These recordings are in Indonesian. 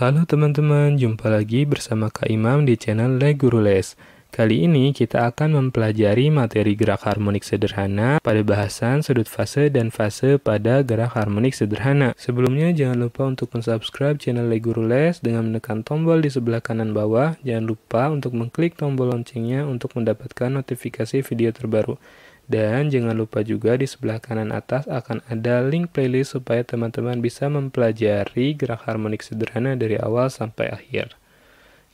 Halo teman-teman, jumpa lagi bersama Kak Imam di channel Le Guru Les. Kali ini kita akan mempelajari materi gerak harmonik sederhana pada bahasan sudut fase dan fase pada gerak harmonik sederhana. Sebelumnya jangan lupa untuk subscribe channel Le Guru Les dengan menekan tombol di sebelah kanan bawah. Jangan lupa untuk mengklik tombol loncengnya untuk mendapatkan notifikasi video terbaru. Dan jangan lupa juga di sebelah kanan atas akan ada link playlist supaya teman-teman bisa mempelajari gerak harmonik sederhana dari awal sampai akhir.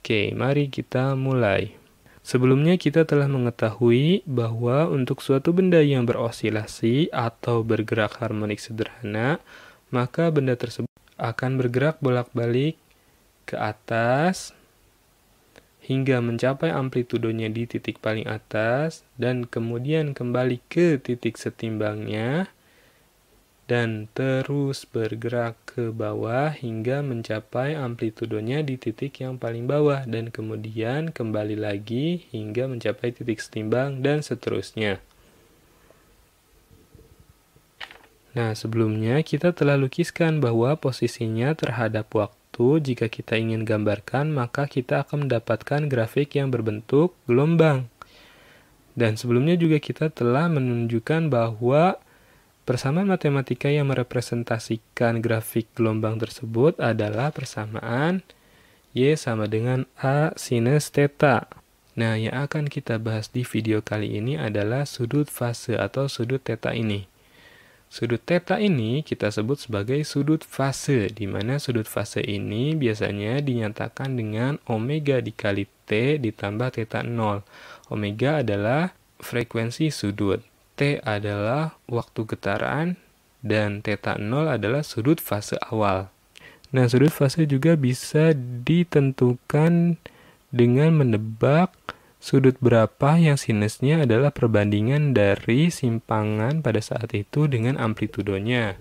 Oke, mari kita mulai. Sebelumnya kita telah mengetahui bahwa untuk suatu benda yang berosilasi atau bergerak harmonik sederhana, maka benda tersebut akan bergerak bolak-balik ke atas, hingga mencapai amplitudonya di titik paling atas dan kemudian kembali ke titik setimbangnya dan terus bergerak ke bawah hingga mencapai amplitudonya di titik yang paling bawah dan kemudian kembali lagi hingga mencapai titik setimbang dan seterusnya. Nah, sebelumnya kita telah lukiskan bahwa posisinya terhadap waktu jika kita ingin gambarkan, maka kita akan mendapatkan grafik yang berbentuk gelombang. Dan sebelumnya juga kita telah menunjukkan bahwa persamaan matematika yang merepresentasikan grafik gelombang tersebut adalah persamaan Y sama dengan A sinus theta. Nah, yang akan kita bahas di video kali ini adalah sudut fase atau sudut theta ini. Sudut theta ini kita sebut sebagai sudut fase, di mana sudut fase ini biasanya dinyatakan dengan omega dikali t ditambah theta 0. Omega adalah frekuensi sudut, t adalah waktu getaran, dan theta 0 adalah sudut fase awal. Nah, sudut fase juga bisa ditentukan dengan menebak sudut berapa yang sinusnya adalah perbandingan dari simpangan pada saat itu dengan amplitudonya.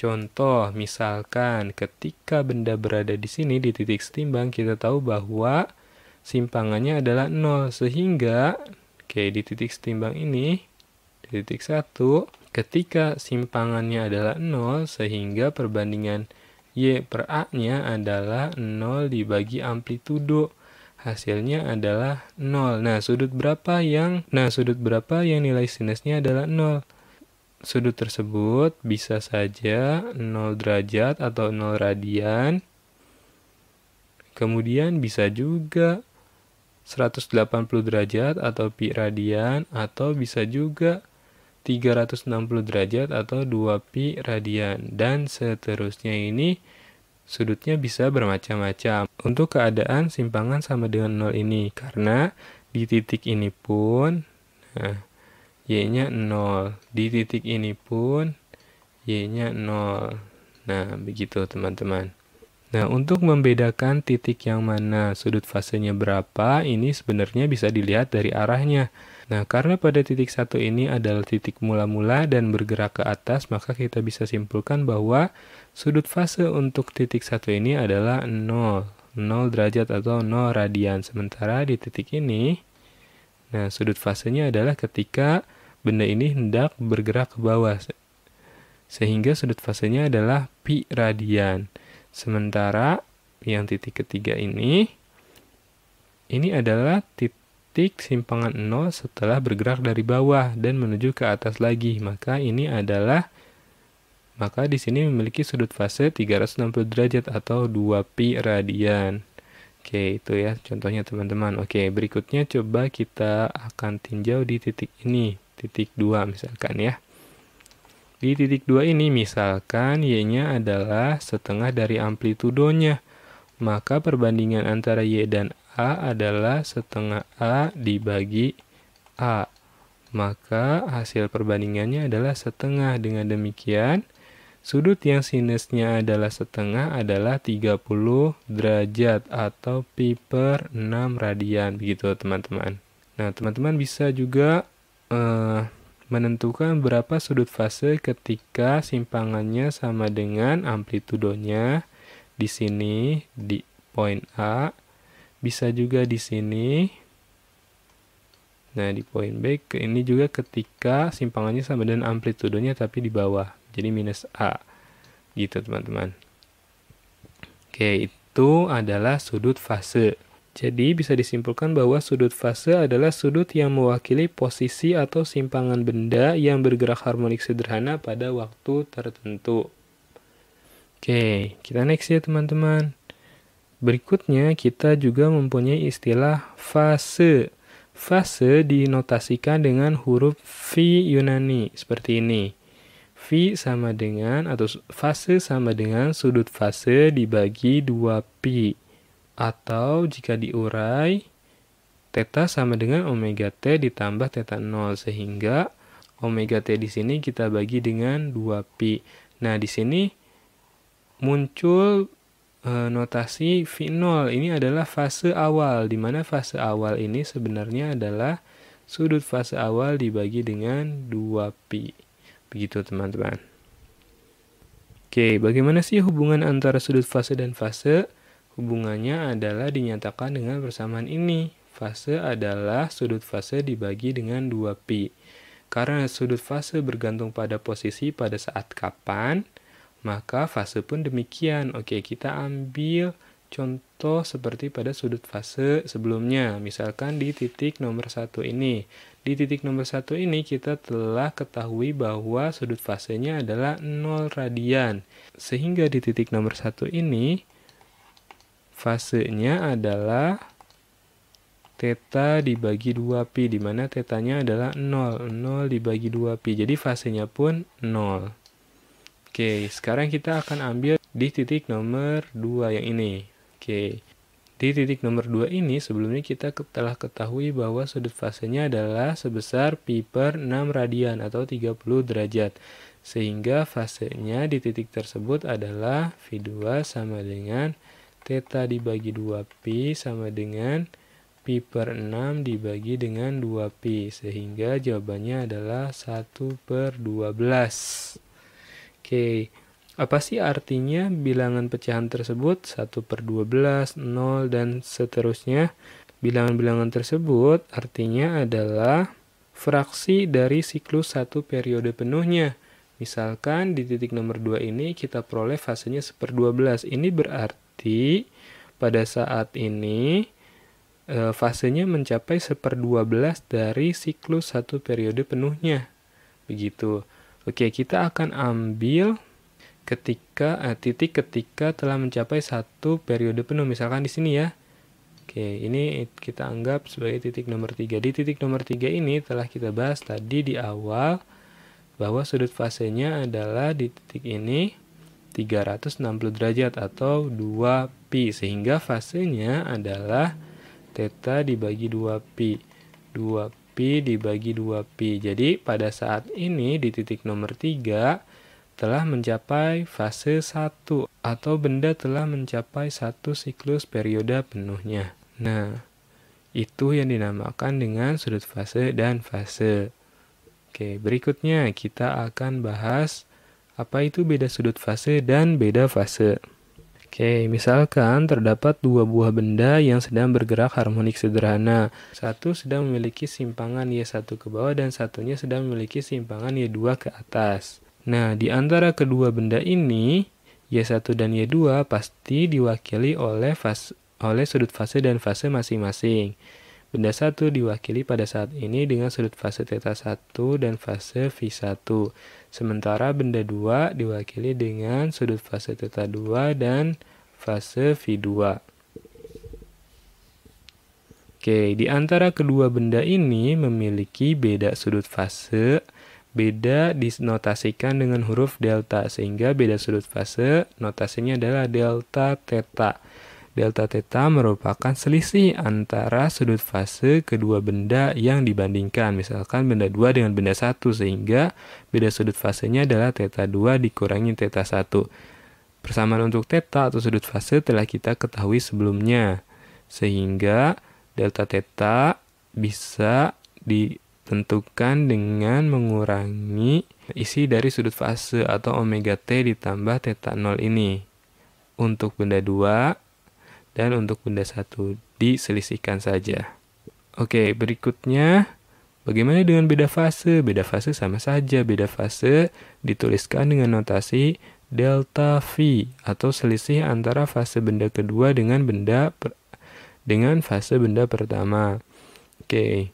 Contoh, misalkan ketika benda berada di sini di titik setimbang, kita tahu bahwa simpangannya adalah 0, sehingga oke, di titik setimbang ini, di titik 1, ketika simpangannya adalah 0, sehingga perbandingan Y per A-nya adalah 0 dibagi amplitudo hasilnya adalah 0. Nah, sudut berapa yang nah sudut berapa yang nilai sinusnya adalah 0? Sudut tersebut bisa saja 0 derajat atau 0 radian. Kemudian bisa juga 180 derajat atau pi radian atau bisa juga 360 derajat atau 2 pi radian dan seterusnya ini Sudutnya bisa bermacam-macam. Untuk keadaan simpangan sama dengan 0 ini, karena di titik ini pun nah, Y-nya 0. Di titik ini pun Y-nya 0. Nah, begitu teman-teman. Nah, untuk membedakan titik yang mana sudut fasenya berapa, ini sebenarnya bisa dilihat dari arahnya. Nah, karena pada titik satu ini adalah titik mula-mula dan bergerak ke atas, maka kita bisa simpulkan bahwa sudut fase untuk titik satu ini adalah 0, 0 derajat atau 0 radian. Sementara di titik ini, nah sudut fasenya adalah ketika benda ini hendak bergerak ke bawah. Sehingga sudut fasenya adalah pi radian. Sementara yang titik ketiga ini, ini adalah titik titik simpangan 0 setelah bergerak dari bawah dan menuju ke atas lagi. Maka ini adalah maka di sini memiliki sudut fase 360 derajat atau 2pi radian. Oke, itu ya contohnya teman-teman. Oke, berikutnya coba kita akan tinjau di titik ini, titik 2 misalkan ya. Di titik 2 ini misalkan Y-nya adalah setengah dari amplitudonya. Maka perbandingan antara Y dan A adalah setengah A dibagi A. Maka hasil perbandingannya adalah setengah. Dengan demikian, sudut yang sinusnya adalah setengah adalah 30 derajat atau pi per 6 radian. Begitu teman-teman. Nah, teman-teman bisa juga eh, menentukan berapa sudut fase ketika simpangannya sama dengan amplitudonya di sini di poin A bisa juga di sini nah di point B ini juga ketika simpangannya sama dengan amplitudonya tapi di bawah jadi minus A gitu teman-teman oke itu adalah sudut fase jadi bisa disimpulkan bahwa sudut fase adalah sudut yang mewakili posisi atau simpangan benda yang bergerak harmonik sederhana pada waktu tertentu. Oke, kita next ya teman-teman. Berikutnya kita juga mempunyai istilah fase. Fase dinotasikan dengan huruf V Yunani seperti ini. V sama dengan atau fase sama dengan sudut fase dibagi 2pi atau jika diurai teta sama dengan omega t ditambah teta 0 sehingga omega t di sini kita bagi dengan 2pi. Nah, di sini muncul Eh, notasi V0 ini adalah fase awal, di mana fase awal ini sebenarnya adalah sudut fase awal dibagi dengan 2pi. Begitu teman-teman. Oke, bagaimana sih hubungan antara sudut fase dan fase? Hubungannya adalah dinyatakan dengan persamaan ini. Fase adalah sudut fase dibagi dengan 2pi. Karena sudut fase bergantung pada posisi pada saat kapan, maka fase pun demikian. Oke, kita ambil contoh seperti pada sudut fase sebelumnya. Misalkan di titik nomor satu ini. Di titik nomor satu ini kita telah ketahui bahwa sudut fasenya adalah 0 radian. Sehingga di titik nomor satu ini fasenya adalah teta dibagi 2pi, di mana tetanya adalah 0. 0 dibagi 2pi, jadi fasenya pun 0. Oke, sekarang kita akan ambil di titik nomor 2 yang ini. Oke, di titik nomor 2 ini sebelumnya kita telah ketahui bahwa sudut fasenya adalah sebesar pi per 6 radian atau 30 derajat. Sehingga fasenya di titik tersebut adalah V2 sama dengan theta dibagi 2pi sama dengan pi per 6 dibagi dengan 2pi. Sehingga jawabannya adalah 1 per 12. Oke, apa sih artinya bilangan pecahan tersebut 1 per 12, 0, dan seterusnya? Bilangan-bilangan tersebut artinya adalah fraksi dari siklus satu periode penuhnya. Misalkan di titik nomor 2 ini kita peroleh fasenya 1 per 12. Ini berarti pada saat ini e, fasenya mencapai 1 per 12 dari siklus satu periode penuhnya. Begitu. Oke, kita akan ambil ketika eh, titik ketika telah mencapai satu periode penuh. Misalkan di sini ya. Oke, ini kita anggap sebagai titik nomor 3. Di titik nomor 3 ini telah kita bahas tadi di awal bahwa sudut fasenya adalah di titik ini 360 derajat atau 2pi sehingga fasenya adalah teta dibagi 2pi. 2 pi dibagi 2pi. Jadi pada saat ini di titik nomor 3 telah mencapai fase 1 atau benda telah mencapai satu siklus periode penuhnya. Nah, itu yang dinamakan dengan sudut fase dan fase. Oke, berikutnya kita akan bahas apa itu beda sudut fase dan beda fase. Oke, misalkan terdapat dua buah benda yang sedang bergerak harmonik sederhana. Satu sedang memiliki simpangan Y1 ke bawah dan satunya sedang memiliki simpangan Y2 ke atas. Nah, di antara kedua benda ini, Y1 dan Y2 pasti diwakili oleh fase, oleh sudut fase dan fase masing-masing. Benda satu diwakili pada saat ini dengan sudut fase θ1 dan fase V1. Sementara benda 2 diwakili dengan sudut fase teta 2 dan fase V2. Oke, di antara kedua benda ini memiliki beda sudut fase, beda disnotasikan dengan huruf delta, sehingga beda sudut fase notasinya adalah delta theta. Delta theta merupakan selisih antara sudut fase kedua benda yang dibandingkan. Misalkan benda 2 dengan benda 1 sehingga beda sudut fasenya adalah theta 2 dikurangi theta 1. Persamaan untuk theta atau sudut fase telah kita ketahui sebelumnya. Sehingga delta theta bisa ditentukan dengan mengurangi isi dari sudut fase atau omega t ditambah theta 0 ini. Untuk benda 2, dan untuk benda satu diselisihkan saja. Oke, berikutnya bagaimana dengan beda fase? Beda fase sama saja, beda fase dituliskan dengan notasi delta V atau selisih antara fase benda kedua dengan benda per, dengan fase benda pertama. Oke.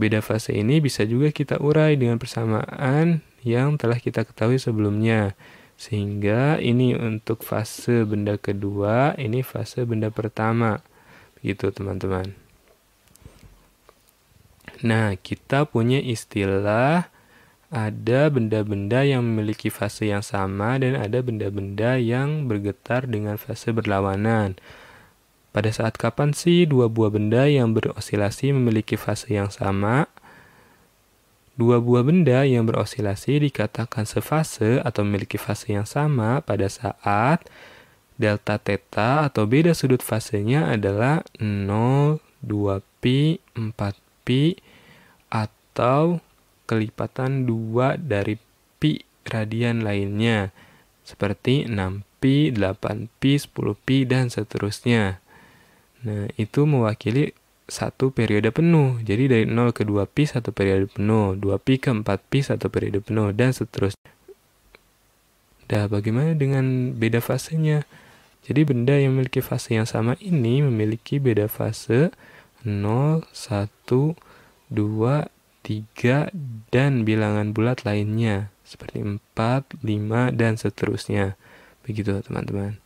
Beda fase ini bisa juga kita urai dengan persamaan yang telah kita ketahui sebelumnya. Sehingga ini untuk fase benda kedua, ini fase benda pertama. Begitu teman-teman. Nah, kita punya istilah ada benda-benda yang memiliki fase yang sama dan ada benda-benda yang bergetar dengan fase berlawanan. Pada saat kapan sih dua buah benda yang berosilasi memiliki fase yang sama? Dua buah benda yang berosilasi dikatakan sefase atau memiliki fase yang sama pada saat delta theta atau beda sudut fasenya adalah 0, 2pi, 4pi atau kelipatan 2 dari pi radian lainnya seperti 6pi, 8pi, 10pi dan seterusnya. Nah, itu mewakili satu periode penuh. Jadi dari 0 ke 2 pi satu periode penuh, 2 pi ke 4 pi satu periode penuh dan seterusnya. Nah, bagaimana dengan beda fasenya? Jadi benda yang memiliki fase yang sama ini memiliki beda fase 0, 1, 2, 3 dan bilangan bulat lainnya seperti 4, 5 dan seterusnya. Begitu teman-teman.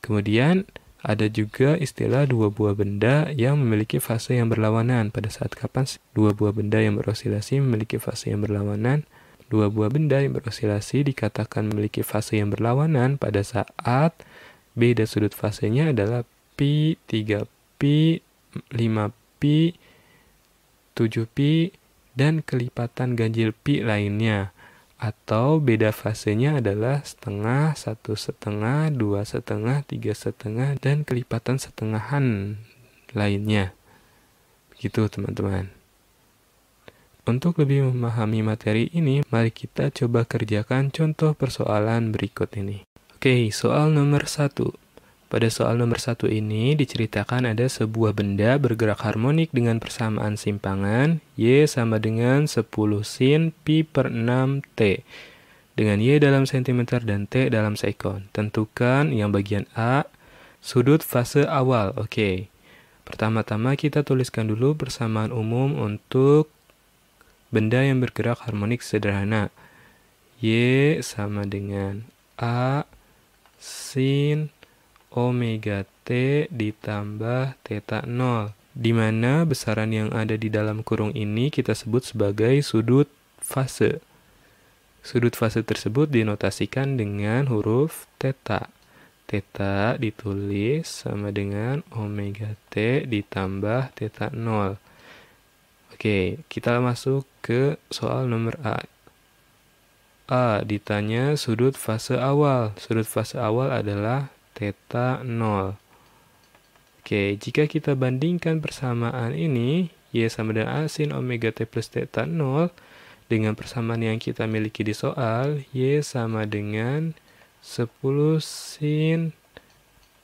Kemudian ada juga istilah dua buah benda yang memiliki fase yang berlawanan. Pada saat kapan dua buah benda yang berosilasi memiliki fase yang berlawanan? Dua buah benda yang berosilasi dikatakan memiliki fase yang berlawanan pada saat beda sudut fasenya adalah pi 3 pi 5 pi 7 pi dan kelipatan ganjil pi lainnya atau beda fasenya adalah setengah, satu setengah, dua setengah, tiga setengah, dan kelipatan setengahan lainnya. Begitu teman-teman. Untuk lebih memahami materi ini, mari kita coba kerjakan contoh persoalan berikut ini. Oke, soal nomor satu pada soal nomor satu ini diceritakan ada sebuah benda bergerak harmonik dengan persamaan simpangan Y sama dengan 10 sin Pi per 6 T dengan Y dalam sentimeter dan T dalam sekon. Tentukan yang bagian A sudut fase awal. Oke. Okay. Pertama-tama kita tuliskan dulu persamaan umum untuk benda yang bergerak harmonik sederhana. Y sama dengan A sin omega t ditambah theta 0 di mana besaran yang ada di dalam kurung ini kita sebut sebagai sudut fase. Sudut fase tersebut dinotasikan dengan huruf theta. Theta ditulis sama dengan omega t ditambah theta 0. Oke, kita masuk ke soal nomor A. A ditanya sudut fase awal. Sudut fase awal adalah theta 0. Oke, jika kita bandingkan persamaan ini, Y sama dengan A sin omega T plus theta 0, dengan persamaan yang kita miliki di soal, Y sama dengan 10 sin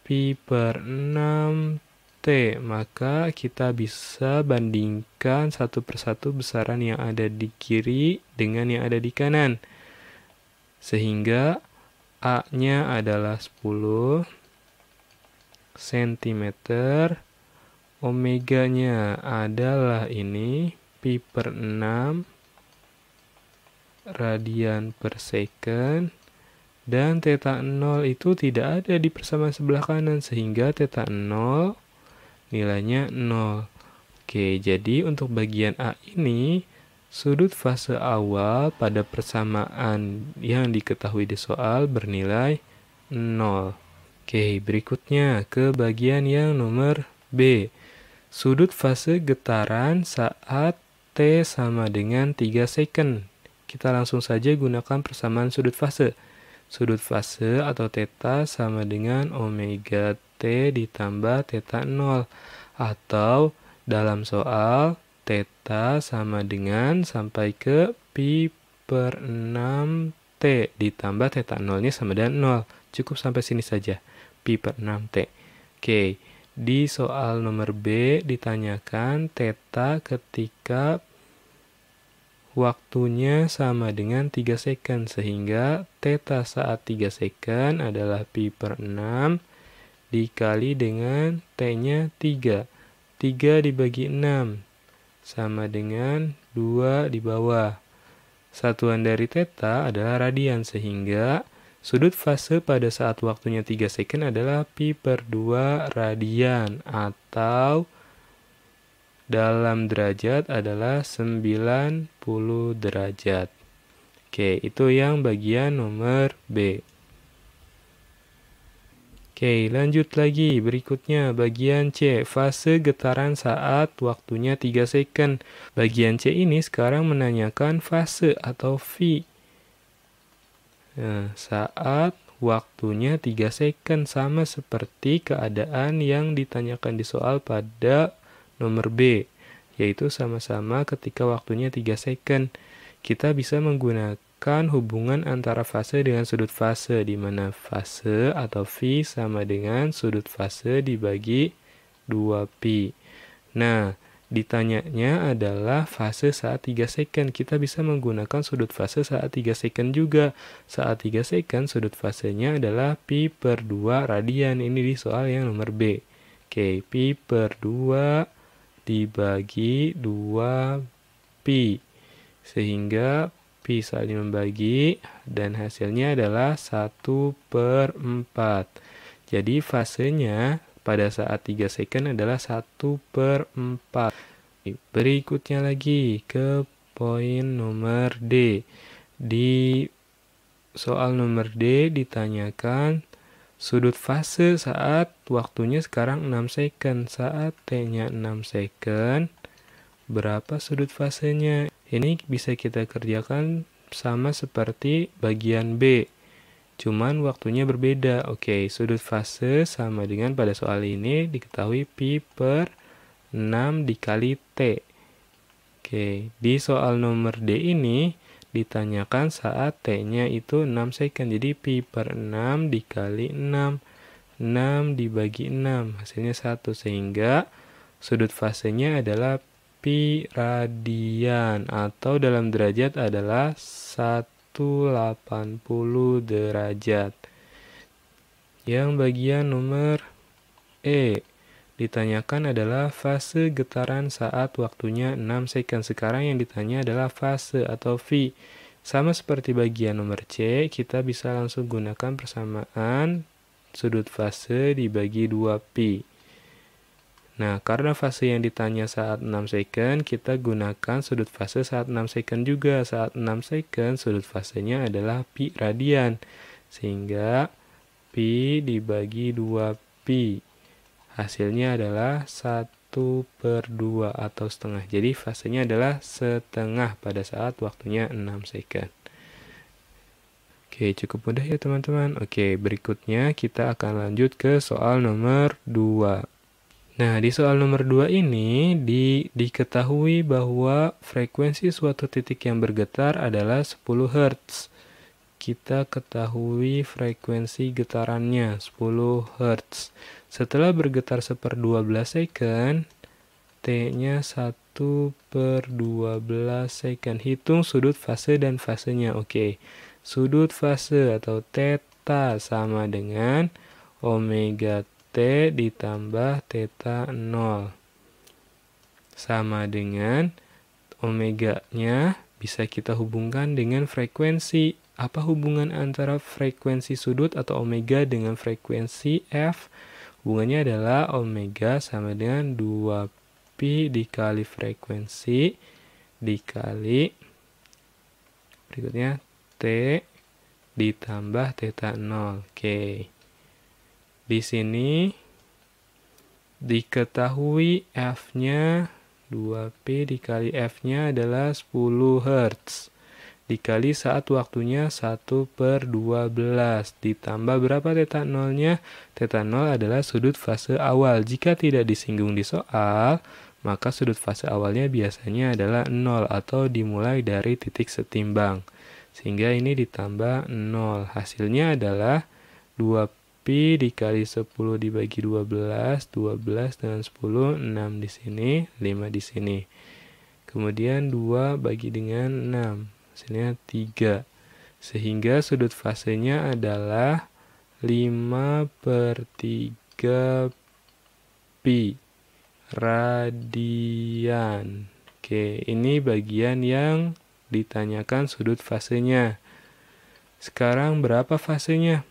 pi per 6 T. Maka kita bisa bandingkan satu persatu besaran yang ada di kiri dengan yang ada di kanan. Sehingga A-nya adalah 10 cm. Omeganya adalah ini, pi per 6 radian per second. Dan theta 0 itu tidak ada di persamaan sebelah kanan, sehingga theta 0 nilainya 0. Oke, jadi untuk bagian A ini, Sudut fase awal pada persamaan yang diketahui di soal bernilai 0. Oke, berikutnya ke bagian yang nomor B. Sudut fase getaran saat T sama dengan 3 second. Kita langsung saja gunakan persamaan sudut fase. Sudut fase atau theta sama dengan omega T ditambah theta 0. Atau dalam soal teta sama dengan sampai ke Pi per 6T ditambah teta nolnya sama dengan nol Cukup sampai sini saja. Pi per 6T. Oke, di soal nomor B ditanyakan teta ketika waktunya sama dengan 3 second sehingga teta saat 3 second adalah pi per 6 dikali dengan t-nya 3. 3 dibagi 6 sama dengan 2 di bawah. Satuan dari theta adalah radian, sehingga sudut fase pada saat waktunya 3 second adalah pi per 2 radian, atau dalam derajat adalah 90 derajat. Oke, itu yang bagian nomor B. Oke, lanjut lagi. Berikutnya, bagian C. Fase getaran saat waktunya 3 second. Bagian C ini sekarang menanyakan fase atau V. Nah, saat waktunya 3 second. Sama seperti keadaan yang ditanyakan di soal pada nomor B. Yaitu sama-sama ketika waktunya 3 second. Kita bisa menggunakan merupakan hubungan antara fase dengan sudut fase, di mana fase atau V sama dengan sudut fase dibagi 2 p Nah, ditanyanya adalah fase saat 3 second. Kita bisa menggunakan sudut fase saat 3 second juga. Saat 3 second, sudut fasenya adalah Pi per 2 radian. Ini di soal yang nomor B. Oke, Pi per 2 dibagi 2 Pi. Sehingga Pi saling membagi dan hasilnya adalah 1 per 4. Jadi fasenya pada saat 3 second adalah 1 per 4. Berikutnya lagi ke poin nomor D. Di soal nomor D ditanyakan sudut fase saat waktunya sekarang 6 second. Saat T-nya 6 second, berapa sudut fasenya? Ini bisa kita kerjakan sama seperti bagian B, cuman waktunya berbeda. Oke, sudut fase sama dengan pada soal ini diketahui Pi per 6 dikali T. Oke, di soal nomor D ini ditanyakan saat T-nya itu 6 second, jadi Pi per 6 dikali 6. 6 dibagi 6, hasilnya 1, sehingga sudut fasenya adalah pi radian atau dalam derajat adalah 180 derajat. Yang bagian nomor E ditanyakan adalah fase getaran saat waktunya 6 second. Sekarang yang ditanya adalah fase atau V. Sama seperti bagian nomor C, kita bisa langsung gunakan persamaan sudut fase dibagi 2 pi. Nah, karena fase yang ditanya saat 6 second, kita gunakan sudut fase saat 6 second juga. Saat 6 second, sudut fasenya adalah pi radian. Sehingga pi dibagi 2pi. Hasilnya adalah 1 per 2 atau setengah. Jadi fasenya adalah setengah pada saat waktunya 6 second. Oke, cukup mudah ya teman-teman. Oke, berikutnya kita akan lanjut ke soal nomor 2. Nah, di soal nomor 2 ini di, diketahui bahwa frekuensi suatu titik yang bergetar adalah 10 Hz. Kita ketahui frekuensi getarannya 10 Hz. Setelah bergetar seper 12 second, T-nya 1 per 12 second. Hitung sudut fase dan fasenya. Oke, okay. sudut fase atau theta sama dengan omega T ditambah theta 0 sama dengan omeganya bisa kita hubungkan dengan frekuensi. Apa hubungan antara frekuensi sudut atau omega dengan frekuensi F? Hubungannya adalah omega sama dengan 2pi dikali frekuensi dikali berikutnya T ditambah theta 0. Oke. Okay. Di sini diketahui F-nya 2P dikali F-nya adalah 10 Hz. Dikali saat waktunya 1 per 12. Ditambah berapa teta nolnya? nya nol adalah sudut fase awal. Jika tidak disinggung di soal, maka sudut fase awalnya biasanya adalah 0 atau dimulai dari titik setimbang. Sehingga ini ditambah 0. Hasilnya adalah 2P Pi dikali 10 dibagi 12, 12 dengan 10, 6 di sini, 5 di sini. Kemudian 2 bagi dengan 6, hasilnya 3. Sehingga sudut fasenya adalah 5 per 3 pi radian. Oke, ini bagian yang ditanyakan sudut fasenya. Sekarang berapa fasenya?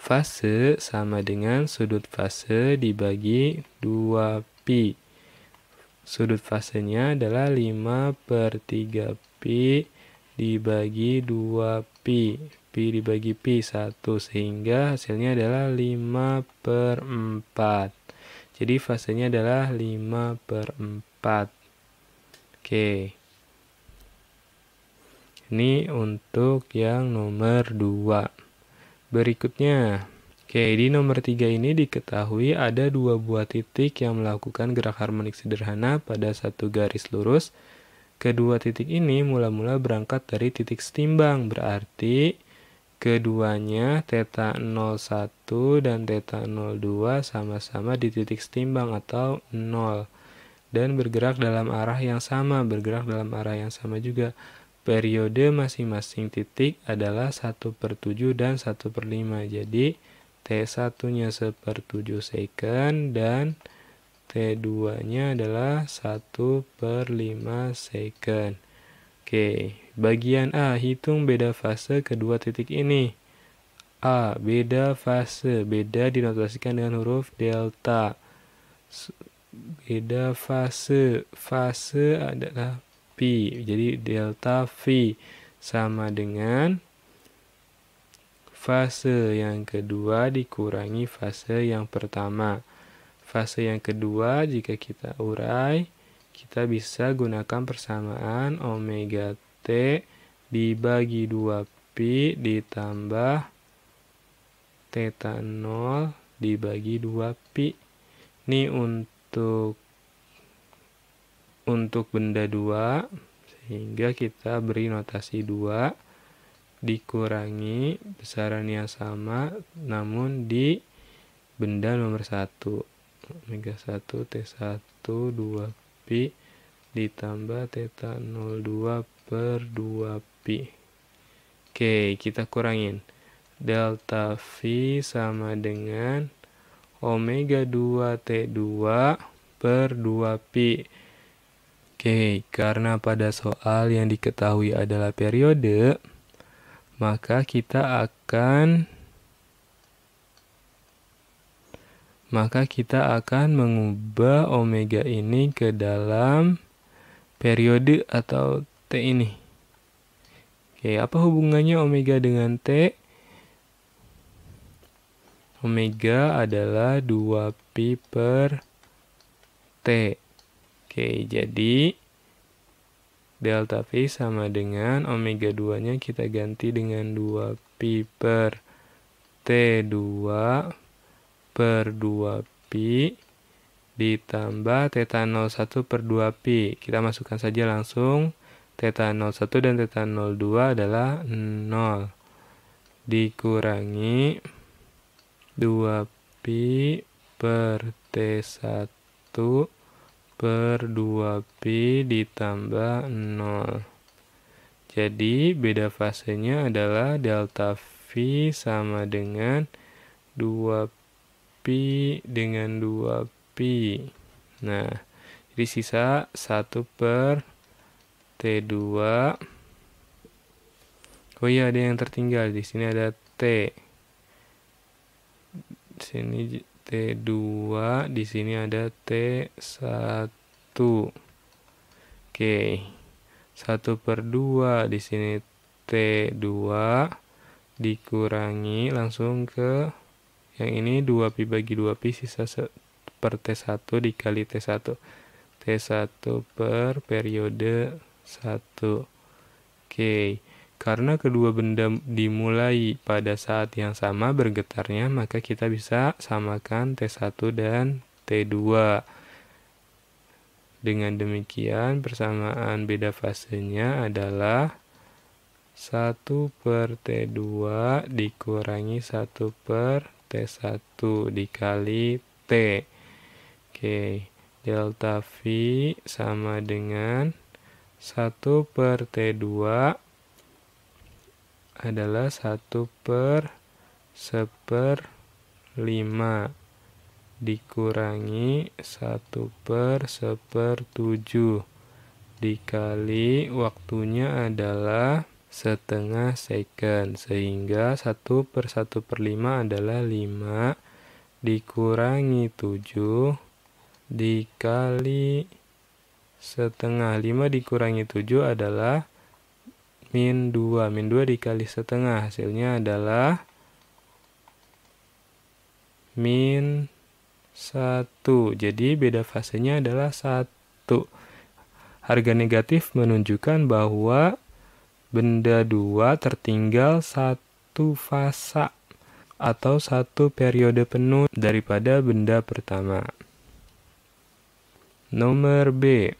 Fase sama dengan sudut fase dibagi 2pi. Sudut fasenya adalah 5 per 3pi dibagi 2pi. Pi dibagi pi 1 sehingga hasilnya adalah 5 per 4. Jadi fasenya adalah 5 per 4. Oke. Ini untuk yang nomor 2 berikutnya. Oke, di nomor tiga ini diketahui ada dua buah titik yang melakukan gerak harmonik sederhana pada satu garis lurus. Kedua titik ini mula-mula berangkat dari titik setimbang, berarti keduanya theta 01 dan theta 02 sama-sama di titik setimbang atau 0 dan bergerak dalam arah yang sama, bergerak dalam arah yang sama juga periode masing-masing titik adalah 1 per 7 dan 1 per 5. Jadi, T1-nya 1 per 7 second dan T2-nya adalah 1 per 5 second. Oke, bagian A, hitung beda fase kedua titik ini. A, beda fase. Beda dinotasikan dengan huruf delta. Beda fase. Fase adalah jadi delta V sama dengan fase yang kedua dikurangi fase yang pertama. Fase yang kedua jika kita urai, kita bisa gunakan persamaan omega T dibagi 2pi ditambah teta 0 dibagi 2pi. Ini untuk untuk benda 2 sehingga kita beri notasi 2 dikurangi besaran yang sama namun di benda nomor 1 omega 1 T1 2 pi ditambah teta 02 per 2 pi oke kita kurangin delta V sama dengan omega 2 T2 per 2 pi Oke, karena pada soal yang diketahui adalah periode, maka kita akan maka kita akan mengubah omega ini ke dalam periode atau T ini. Oke, apa hubungannya omega dengan T? Omega adalah 2pi per T. Oke, jadi delta V sama dengan omega 2-nya kita ganti dengan 2pi per T2 per 2pi ditambah theta 01 per 2pi. Kita masukkan saja langsung theta 01 dan theta 02 adalah 0 dikurangi 2pi per T1 per 2P ditambah 0. Jadi, beda fasenya adalah delta V sama dengan 2P dengan 2P. Nah, jadi sisa 1 per T2. Oh iya, ada yang tertinggal. Di sini ada T. Di sini T2 di sini ada T1 Oke 1 per 2 di sini T2 dikurangi langsung ke yang ini 2 pi bagi 2 pi sisa per T1 dikali T1 T1 per periode 1 Oke karena kedua benda dimulai pada saat yang sama bergetarnya, maka kita bisa samakan T1 dan T2. Dengan demikian, persamaan beda fasenya adalah 1 per T2 dikurangi 1 per T1 dikali T. Oke, delta V sama dengan 1 per T2 adalah 1 per 1 per 5 dikurangi 1 per 1 per 7 dikali waktunya adalah setengah second sehingga 1 per 1 per 5 adalah 5 dikurangi 7 dikali setengah 5 dikurangi 7 adalah min 2. Min 2 dikali setengah hasilnya adalah min 1. Jadi beda fasenya adalah 1. Harga negatif menunjukkan bahwa benda 2 tertinggal 1 fasa atau satu periode penuh daripada benda pertama. Nomor B.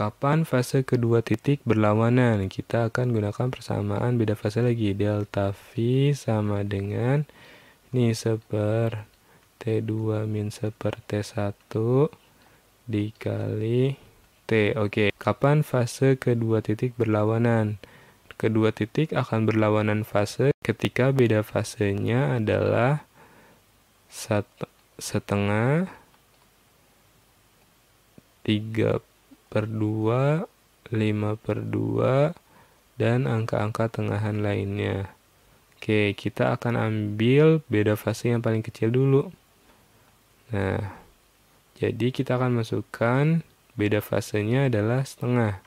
Kapan fase kedua titik berlawanan? Kita akan gunakan persamaan beda fase lagi. Delta V sama dengan ini seper T2 min seper T1 dikali T. Oke, kapan fase kedua titik berlawanan? Kedua titik akan berlawanan fase ketika beda fasenya adalah set setengah 30 per 2, 5 per 2, dan angka-angka tengahan lainnya. Oke, kita akan ambil beda fase yang paling kecil dulu. Nah, jadi kita akan masukkan beda fasenya adalah setengah.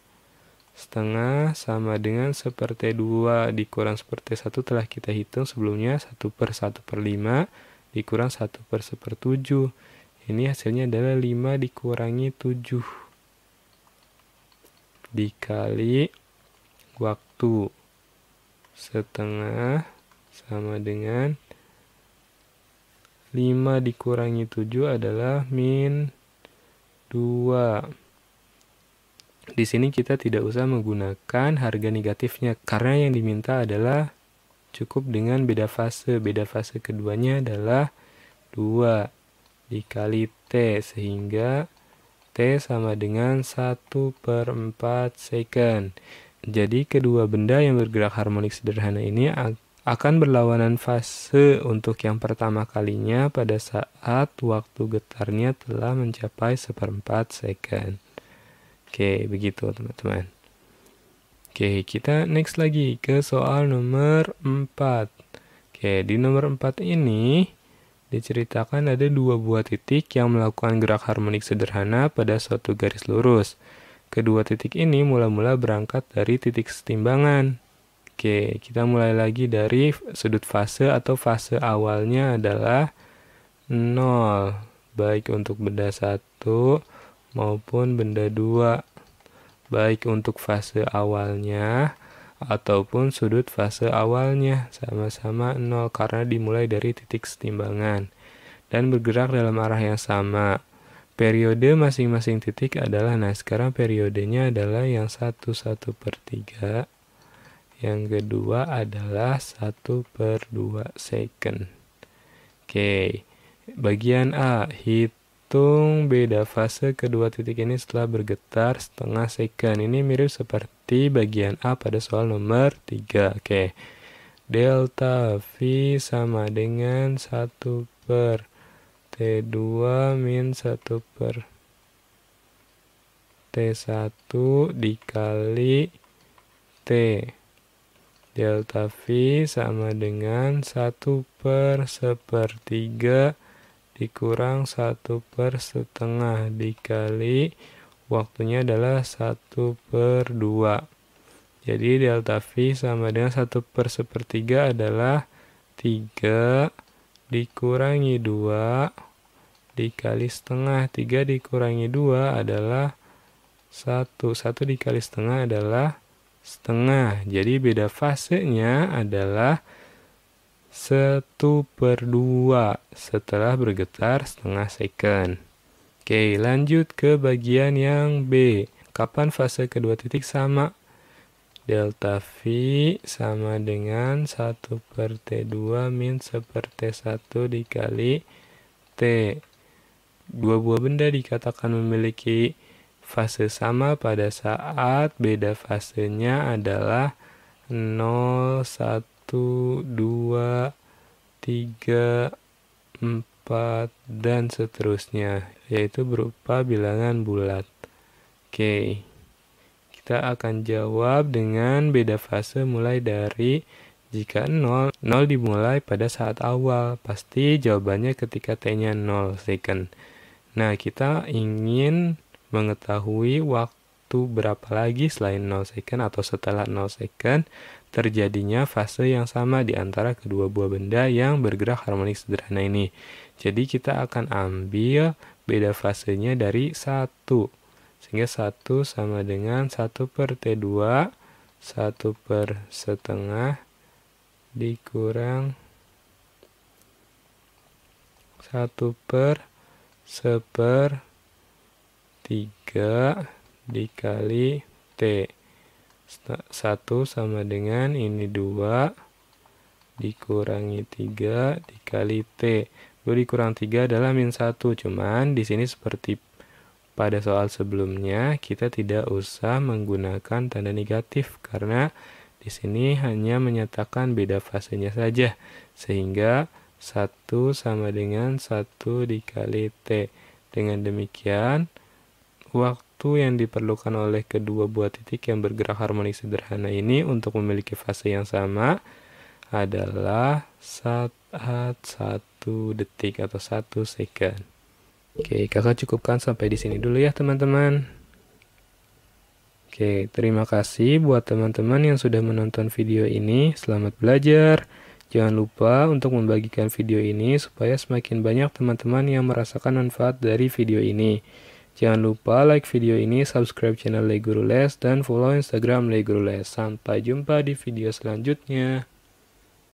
Setengah sama dengan seperti 2 dikurang seperti 1 telah kita hitung sebelumnya 1 per 1 per 5 dikurang 1 per 1 per 7. Ini hasilnya adalah 5 dikurangi 7 dikali waktu setengah sama dengan 5 dikurangi 7 adalah min 2 di sini kita tidak usah menggunakan harga negatifnya karena yang diminta adalah cukup dengan beda fase beda fase keduanya adalah 2 dikali T sehingga T sama dengan 1 per 4 second. Jadi kedua benda yang bergerak harmonik sederhana ini akan berlawanan fase untuk yang pertama kalinya pada saat waktu getarnya telah mencapai seperempat second. Oke, begitu teman-teman. Oke, kita next lagi ke soal nomor 4. Oke, di nomor 4 ini Diceritakan ada dua buah titik yang melakukan gerak harmonik sederhana pada suatu garis lurus. Kedua titik ini mula-mula berangkat dari titik setimbangan. Oke, kita mulai lagi dari sudut fase atau fase awalnya adalah 0. Baik untuk benda 1 maupun benda 2. Baik untuk fase awalnya ataupun sudut fase awalnya sama-sama 0 karena dimulai dari titik setimbangan dan bergerak dalam arah yang sama. Periode masing-masing titik adalah, nah sekarang periodenya adalah yang 1, 1 per 3, yang kedua adalah 1 per 2 second. Oke, bagian A, hit Hitung beda fase kedua titik ini setelah bergetar setengah second. Ini mirip seperti bagian A pada soal nomor 3. Oke. Delta V sama dengan 1 per T2 min 1 per T1 dikali T. Delta V sama dengan 1 per sepertiga dikurang satu per setengah dikali waktunya adalah satu per dua jadi delta V sama dengan satu per sepertiga adalah tiga dikurangi dua dikali setengah tiga dikurangi dua adalah satu 1 dikali setengah adalah setengah jadi beda fasenya adalah 1 per 2 setelah bergetar setengah second. Oke, lanjut ke bagian yang B. Kapan fase kedua titik sama? Delta V sama dengan 1 per T2 min 1 per T1 dikali T. Dua buah benda dikatakan memiliki fase sama pada saat beda fasenya adalah 0, 1, 2, 3, 4, dan seterusnya, yaitu berupa bilangan bulat. Oke, kita akan jawab dengan beda fase mulai dari jika 0, 0 dimulai pada saat awal, pasti jawabannya ketika T-nya 0 second. Nah, kita ingin mengetahui waktu berapa lagi selain 0 second atau setelah 0 second terjadinya fase yang sama di antara kedua buah benda yang bergerak harmonik sederhana ini. Jadi kita akan ambil beda fasenya dari 1. Sehingga 1 sama dengan 1 per T2, 1 per setengah dikurang 1 per seper 3 dikali T. 1 sama dengan ini 2 dikurangi 3 dikali T. 2 dikurang 3 adalah min 1. Cuman di sini seperti pada soal sebelumnya kita tidak usah menggunakan tanda negatif karena di sini hanya menyatakan beda fasenya saja. Sehingga 1 sama dengan 1 dikali T. Dengan demikian, Waktu yang diperlukan oleh kedua buah titik yang bergerak harmonis sederhana ini untuk memiliki fase yang sama adalah saat satu detik atau satu second. Oke, kakak cukupkan sampai di sini dulu ya teman-teman. Oke, terima kasih buat teman-teman yang sudah menonton video ini. Selamat belajar. Jangan lupa untuk membagikan video ini supaya semakin banyak teman-teman yang merasakan manfaat dari video ini. Jangan lupa like video ini, subscribe channel Leguru Les, dan follow Instagram Leguru Les. Sampai jumpa di video selanjutnya.